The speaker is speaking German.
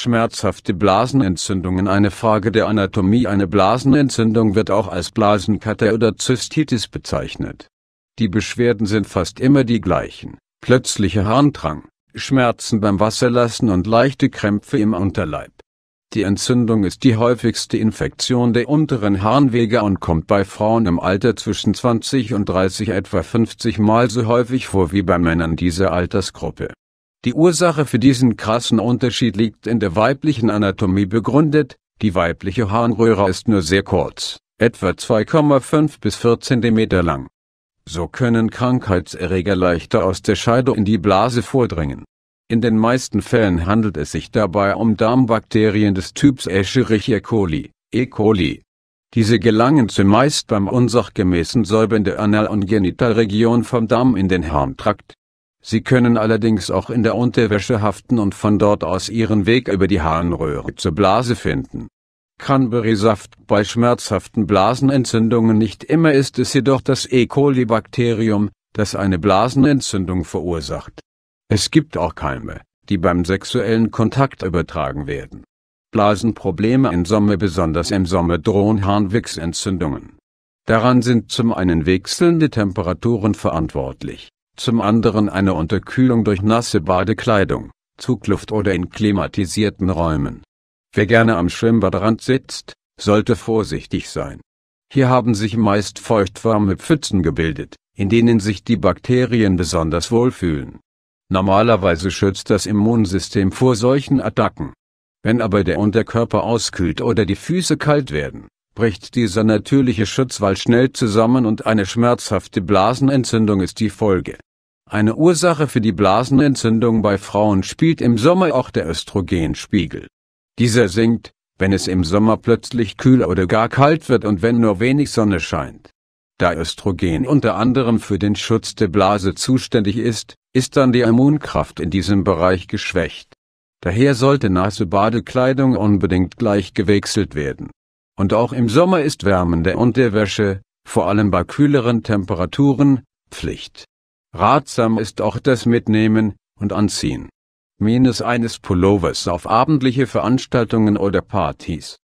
Schmerzhafte Blasenentzündungen Eine Frage der Anatomie Eine Blasenentzündung wird auch als Blasenkater oder Zystitis bezeichnet. Die Beschwerden sind fast immer die gleichen. Plötzlicher Harndrang, Schmerzen beim Wasserlassen und leichte Krämpfe im Unterleib. Die Entzündung ist die häufigste Infektion der unteren Harnwege und kommt bei Frauen im Alter zwischen 20 und 30 etwa 50 mal so häufig vor wie bei Männern dieser Altersgruppe. Die Ursache für diesen krassen Unterschied liegt in der weiblichen Anatomie begründet, die weibliche Harnröhre ist nur sehr kurz, etwa 2,5 bis 4 cm lang. So können Krankheitserreger leichter aus der Scheide in die Blase vordringen. In den meisten Fällen handelt es sich dabei um Darmbakterien des Typs Escherichia e. coli, E. coli. Diese gelangen zumeist beim unsachgemäßen Säubern der Anal- und Genitalregion vom Darm in den Harntrakt, Sie können allerdings auch in der Unterwäsche haften und von dort aus ihren Weg über die Harnröhre zur Blase finden. Cranberry-Saft bei schmerzhaften Blasenentzündungen nicht immer ist es jedoch das E. coli-Bakterium, das eine Blasenentzündung verursacht. Es gibt auch Keime, die beim sexuellen Kontakt übertragen werden. Blasenprobleme im Sommer besonders im Sommer drohen Harnwegsentzündungen. Daran sind zum einen wechselnde Temperaturen verantwortlich zum anderen eine Unterkühlung durch nasse Badekleidung, Zugluft oder in klimatisierten Räumen. Wer gerne am Schwimmbadrand sitzt, sollte vorsichtig sein. Hier haben sich meist feuchtwarme Pfützen gebildet, in denen sich die Bakterien besonders wohlfühlen. Normalerweise schützt das Immunsystem vor solchen Attacken. Wenn aber der Unterkörper auskühlt oder die Füße kalt werden, bricht dieser natürliche Schutzwall schnell zusammen und eine schmerzhafte Blasenentzündung ist die Folge. Eine Ursache für die Blasenentzündung bei Frauen spielt im Sommer auch der Östrogenspiegel. Dieser sinkt, wenn es im Sommer plötzlich kühl oder gar kalt wird und wenn nur wenig Sonne scheint. Da Östrogen unter anderem für den Schutz der Blase zuständig ist, ist dann die Immunkraft in diesem Bereich geschwächt. Daher sollte nasse Badekleidung unbedingt gleich gewechselt werden. Und auch im Sommer ist wärmende Unterwäsche, vor allem bei kühleren Temperaturen, Pflicht. Ratsam ist auch das Mitnehmen und Anziehen. Minus eines Pullovers auf abendliche Veranstaltungen oder Partys